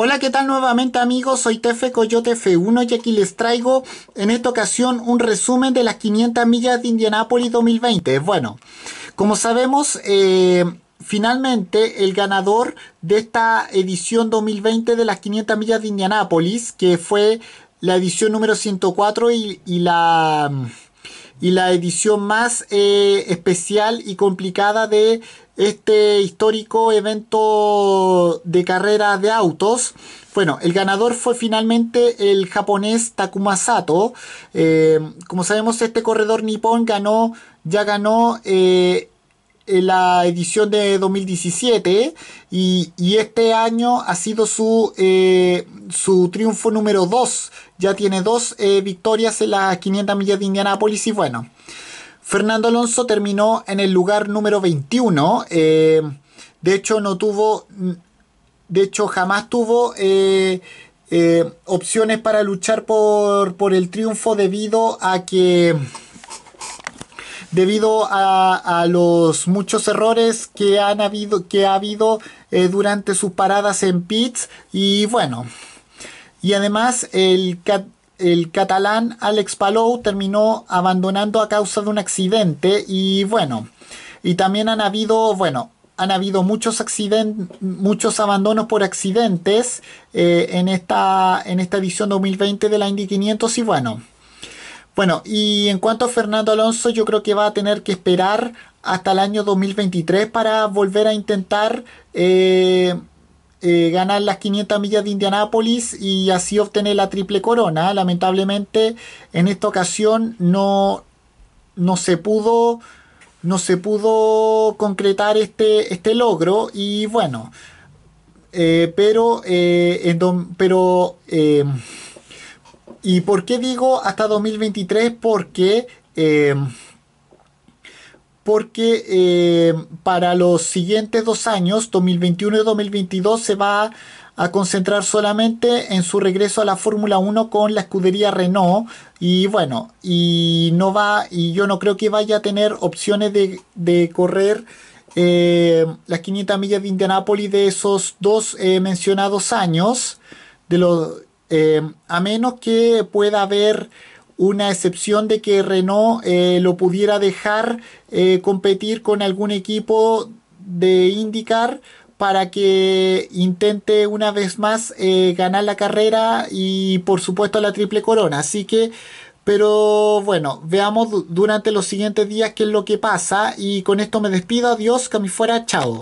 Hola, ¿qué tal nuevamente amigos? Soy Tefe Coyote F1 y aquí les traigo en esta ocasión un resumen de las 500 millas de Indianápolis 2020. Bueno, como sabemos, eh, finalmente el ganador de esta edición 2020 de las 500 millas de Indianápolis, que fue la edición número 104 y, la y la edición más eh, especial y complicada de este histórico evento de carrera de autos. Bueno, el ganador fue finalmente el japonés Takuma Sato. Eh, como sabemos, este corredor nipón ganó, ya ganó eh, la edición de 2017 y, este año ha sido su, eh, su triunfo número 2. Ya tiene dos victorias en las 500 millas de Indianápolis y bueno. Fernando Alonso terminó en el lugar número 21. Eh, de hecho, no tuvo. De hecho, jamás tuvo eh, eh, opciones para luchar por, por, el triunfo debido a que. Debido a, los muchos errores que han ha habido durante sus paradas en pits. Y bueno. Y además el, el catalán Alex Palou terminó abandonando a causa de un accidente y bueno, y también han habido, bueno, han habido muchos accidentes, muchos abandonos por accidentes eh, en, esta, en esta edición 2020 de la Indy 500 y bueno. Bueno, y en cuanto a Fernando Alonso, yo creo que va a tener que esperar hasta el año 2023 para volver a intentar eh, eh, ganar las 500 millas de Indianápolis y así obtener la triple corona. Lamentablemente, en esta ocasión no, no se pudo no se pudo concretar este, este logro y bueno, eh, pero, eh, pero ¿y por qué digo hasta 2023? Porque porque eh, para los siguientes dos años, 2021 y 2022, se va a concentrar solamente en su regreso a la Fórmula 1 con la escudería Renault y bueno, y no va, y yo no creo que vaya a tener opciones de, correr eh, las 500 millas de Indianápolis de esos dos eh, mencionados años, a menos que pueda haber una excepción de que Renault eh, lo pudiera dejar eh, competir con algún equipo de indicar para que intente una vez más eh, ganar la carrera y por supuesto la triple corona. Así que, pero bueno, veamos durante los siguientes días qué es lo que pasa y con esto me despido. Adiós, que fuera, chao.